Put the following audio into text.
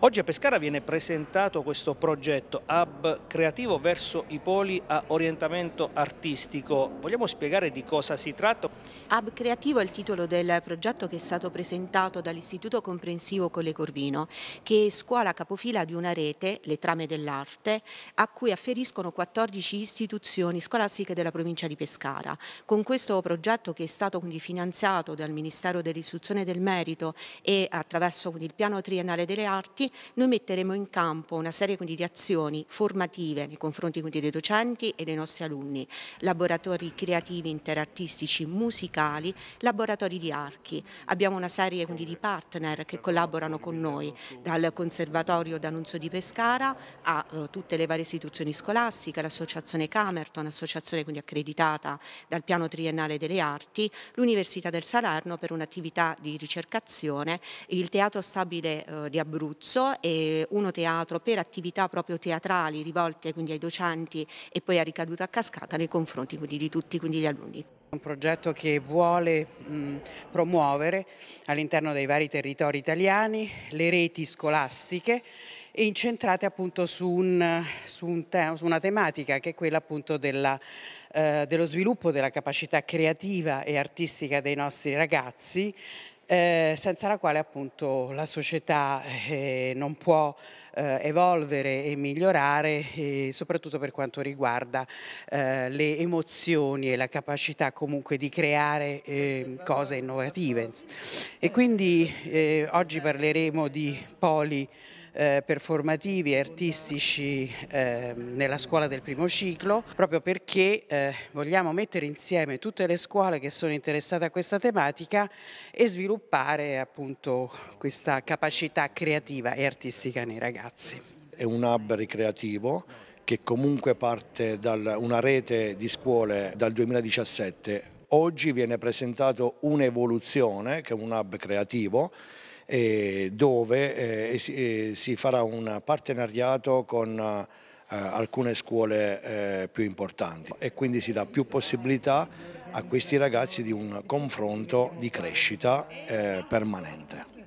Oggi a Pescara viene presentato questo progetto Hub Creativo verso i poli a orientamento artistico. Vogliamo spiegare di cosa si tratta? Hub Creativo è il titolo del progetto che è stato presentato dall'Istituto Comprensivo Colle Corvino, che è scuola capofila di una rete, le trame dell'arte, a cui afferiscono 14 istituzioni scolastiche della provincia di Pescara. Con questo progetto che è stato quindi finanziato dal Ministero dell'Istruzione e del Merito e attraverso il piano triennale delle arti, noi metteremo in campo una serie quindi, di azioni formative nei confronti quindi, dei docenti e dei nostri alunni, laboratori creativi interartistici musicali, laboratori di archi. Abbiamo una serie quindi, di partner che collaborano con noi, dal Conservatorio d'Annunzio di Pescara a eh, tutte le varie istituzioni scolastiche, l'Associazione Camerton, associazione quindi accreditata dal Piano Triennale delle Arti, l'Università del Salerno per un'attività di ricercazione, il Teatro Stabile eh, di Abruzzo, corso, uno teatro per attività proprio teatrali rivolte quindi ai docenti e poi a ricaduta a cascata nei confronti quindi di tutti quindi gli alunni. Un progetto che vuole mh, promuovere all'interno dei vari territori italiani le reti scolastiche incentrate appunto su, un, su, un te, su, una tematica che è quella appunto della, eh, dello sviluppo della capacità creativa e artistica dei nostri ragazzi eh, senza la quale appunto la società eh, non può eh, evolvere e migliorare, e eh, soprattutto per quanto riguarda eh, le emozioni e la capacità comunque di creare ehm, cose innovative. E quindi oggi parleremo di poli eh, performativi e artistici eh, nella scuola del primo ciclo, proprio perché eh, vogliamo mettere insieme tutte le scuole che sono interessate a questa tematica e sviluppare appunto questa capacità creativa e artistica nei ragazzi. È un hub ricreativo che comunque parte da una rete di scuole dal 2017. Oggi viene presentato un'evoluzione, che è un hub creativo, dove eh, eh, si farà un partenariato con eh, alcune scuole più importanti e quindi si dà più possibilità a questi ragazzi di un confronto di crescita permanente.